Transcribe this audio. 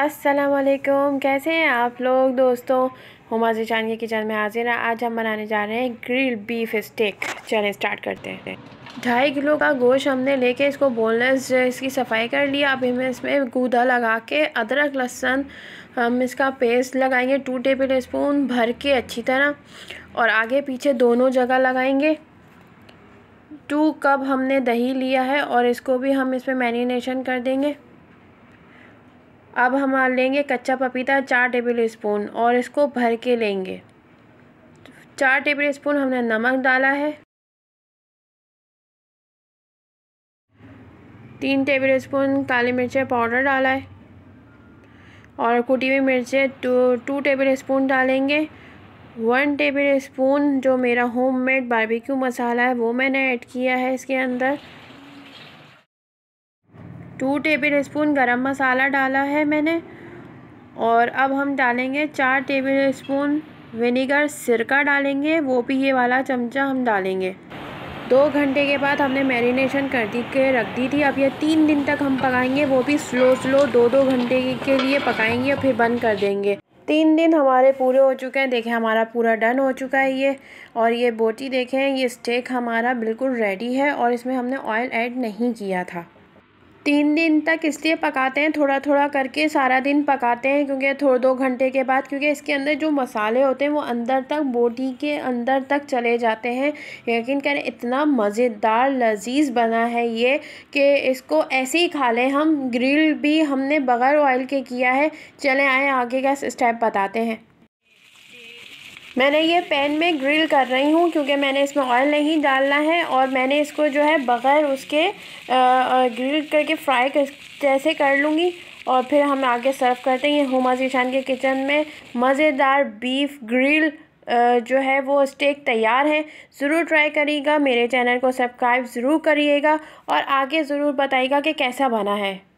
असलकम कैसे हैं आप लोग दोस्तों हुमा जिचान की किचन में हाजिर है आज हम बनाने जा रहे हैं ग्रिल बीफ स्टेक चलें स्टार्ट करते हैं ढाई किलो का गोश्त हमने लेके इसको बोनलेस इसकी सफाई कर लिया अब हमें इसमें गूदा लगा के अदरक लहसन हम इसका पेस्ट लगाएंगे टू टेबल स्पून भर के अच्छी तरह और आगे पीछे दोनों जगह लगाएंगे टू कप हमने दही लिया है और इसको भी हम इसमें मैरिनेशन कर देंगे अब हम लेंगे कच्चा पपीता चार टेबल स्पून और इसको भर के लेंगे चार टेबल स्पून हमने नमक डाला है तीन टेबल स्पून काली मिर्चें पाउडर डाला है और कुटी हुई मिर्चें टू टू टेबल स्पून डालेंगे वन टेबल स्पून जो मेरा होममेड बारबेक्यू मसाला है वो मैंने ऐड किया है इसके अंदर टू टेबल स्पून गर्म मसाला डाला है मैंने और अब हम डालेंगे चार टेबल स्पून विनीगर सिरका डालेंगे वो भी ये वाला चमचा हम डालेंगे दो घंटे के बाद हमने मैरिनेशन कर दी के रख दी थी अब ये तीन दिन तक हम पकाएंगे वो भी स्लो स्लो दो दो घंटे के लिए पकाएंगे और फिर बंद कर देंगे तीन दिन हमारे पूरे हो चुके हैं देखें हमारा पूरा डन हो चुका है ये और ये बोटी देखें ये स्टेक हमारा बिल्कुल रेडी है और इसमें हमने ऑयल ऐड नहीं किया था तीन दिन तक इसलिए पकाते हैं थोड़ा थोड़ा करके सारा दिन पकाते हैं क्योंकि थोड़े दो घंटे के बाद क्योंकि इसके अंदर जो मसाले होते हैं वो अंदर तक बोटी के अंदर तक चले जाते हैं यकीन करें इतना मज़ेदार लजीज बना है ये कि इसको ऐसे ही खा लें हम ग्रिल भी हमने बगैर ऑयल के किया है चले आए आगे का स्टेप बताते हैं मैंने ये पैन में ग्रिल कर रही हूँ क्योंकि मैंने इसमें ऑयल नहीं डालना है और मैंने इसको जो है बग़ैर उसके ग्रिल करके फ्राई कर जैसे कर लूँगी और फिर हम आगे सर्व करते हैं हुमा जीशान के किचन में मज़ेदार बीफ ग्रिल जो है वो स्टेक तैयार है ज़रूर ट्राई करिएगा मेरे चैनल को सब्सक्राइब ज़रूर करिएगा और आगे ज़रूर बताइएगा कि कैसा बना है